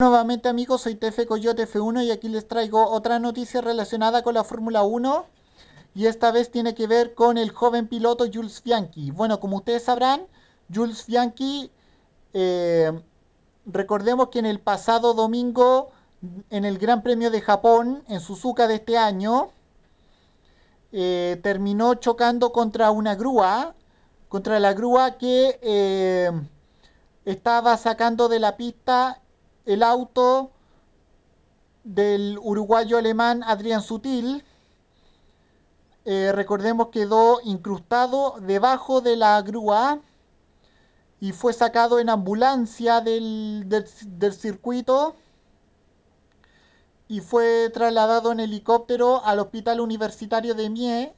Nuevamente amigos, soy TF Coyote F1 y aquí les traigo otra noticia relacionada con la Fórmula 1 y esta vez tiene que ver con el joven piloto Jules Bianchi. Bueno, como ustedes sabrán, Jules Bianchi, eh, recordemos que en el pasado domingo, en el Gran Premio de Japón, en Suzuka de este año, eh, terminó chocando contra una grúa, contra la grúa que eh, estaba sacando de la pista el auto del uruguayo alemán Adrián Sutil. Eh, recordemos quedó incrustado debajo de la grúa y fue sacado en ambulancia del circuito y fue trasladado en helicóptero al hospital universitario de Mie,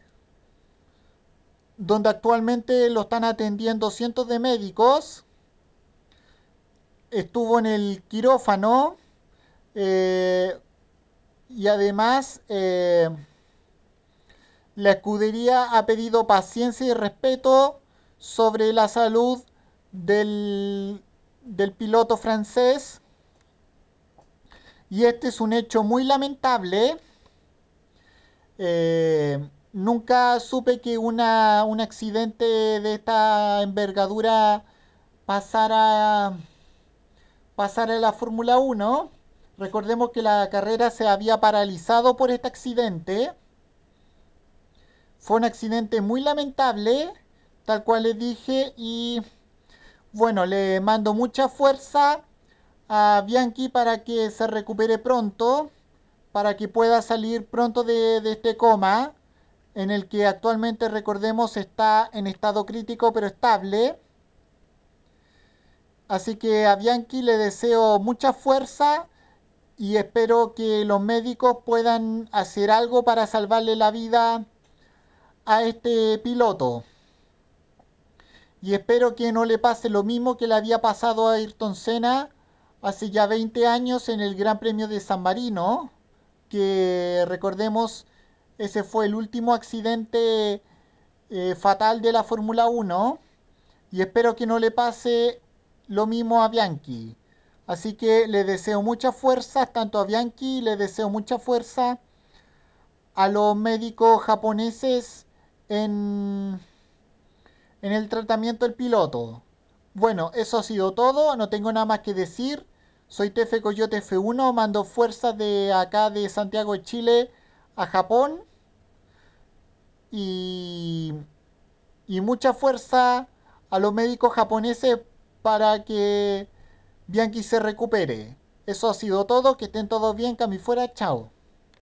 donde actualmente lo están atendiendo cientos de médicos estuvo en el quirófano eh, y además eh, la escudería ha pedido paciencia y respeto sobre la salud del, piloto francés. Y este es un hecho muy lamentable. Eh, nunca supe que una, un accidente de esta envergadura pasara pasar a la Fórmula 1. Recordemos que la carrera se había paralizado por este accidente. Fue un accidente muy lamentable, tal cual les dije, y bueno, le mando mucha fuerza a Bianchi para que se recupere pronto, para que pueda salir pronto de, de este coma, en el que actualmente recordemos está en estado crítico pero estable. Así que a Bianchi le deseo mucha fuerza y espero que los médicos puedan hacer algo para salvarle la vida a este piloto. Y espero que no le pase lo mismo que le había pasado a Ayrton Senna hace ya 20 años en el Gran Premio de San Marino, que recordemos ese fue el último accidente eh, fatal de la Fórmula 1. Y espero que no le pase lo mismo a Bianchi. Así que le deseo mucha fuerza, tanto a Bianchi, le deseo mucha fuerza a los médicos japoneses en, en el tratamiento del piloto. Bueno, eso ha sido todo, no tengo nada más que decir. Soy Tefe Coyote F1, mando fuerzas de acá de Santiago de Chile a Japón. Y, y mucha fuerza a los médicos japoneses para que Bianchi se recupere. Eso ha sido todo, que estén todos bien, Cami fuera, chao.